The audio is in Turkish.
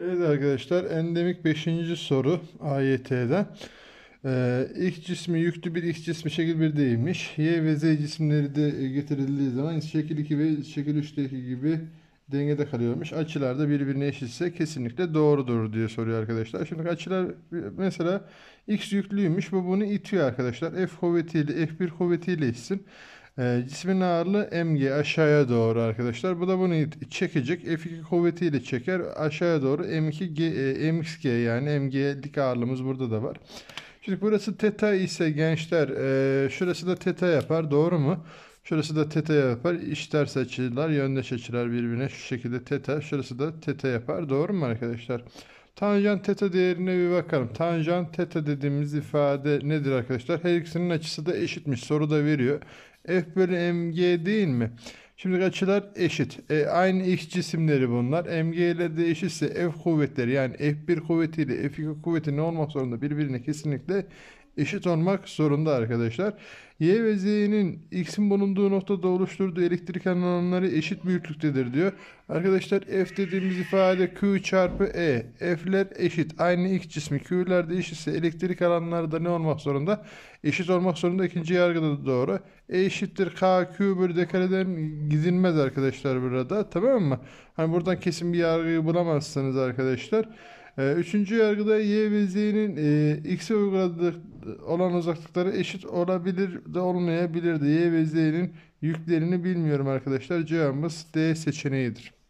Evet arkadaşlar endemik 5. soru AYT'den. Ee, ilk cismi yüklü bir, x cismi şekil 1 değilmiş. Y ve Z cisimleri de getirildiği zaman şekil 2 ve şekil 3'teki gibi dengede kalıyormuş. Açılar da birbirine eşitse kesinlikle doğrudur diye soruyor arkadaşlar. Şimdi açılar mesela x yüklüymüş. Bu bunu itiyor arkadaşlar. F kuvvetiyle F1 kuvvetiyle itsin. E, cismin ağırlığı mg aşağıya doğru arkadaşlar. Bu da bunu çekecek. F2 kuvvetiyle çeker. Aşağıya doğru m2 g, e, mxg yani mg'lik ağırlığımız burada da var. Şimdi burası teta ise gençler e, şurası da teta yapar doğru mu? Şurası da teta yapar. İç ters açılar, yöndeş açılar birbirine şu şekilde teta. Şurası da teta yapar. Doğru mu arkadaşlar? Tanjant teta değerine bir bakalım. Tanjant teta dediğimiz ifade nedir arkadaşlar? Her ikisinin açısı da eşitmiş. Soruda veriyor. F bölü mg değil mi? Şimdi açılar eşit. E, aynı x cisimleri bunlar. Mg ile de eşitse F kuvvetleri yani F1 kuvvetiyle F2 kuvveti ne olmak zorunda birbirine kesinlikle eşit olmak zorunda arkadaşlar. Y ve Z'nin X'in bulunduğu noktada oluşturduğu elektrik alanları eşit büyüklüktedir diyor. Arkadaşlar F dediğimiz ifade Q çarpı E. F'ler eşit. Aynı X cismi Q'ler de eşitse elektrik alanları da ne olmak zorunda? Eşit olmak zorunda ikinci yargıda da doğru. E eşittir KQ Q bölü dekareden gidilmez arkadaşlar burada. Tamam mı? Hani buradan kesin bir yargıyı bulamazsınız arkadaşlar. Ee, üçüncü yargıda Y ve Z'nin X'e uyguladık olan uzaklıkları eşit olabilir de olmayabilir de Y ve Z'nin yüklerini bilmiyorum arkadaşlar. Cevabımız D seçeneğidir.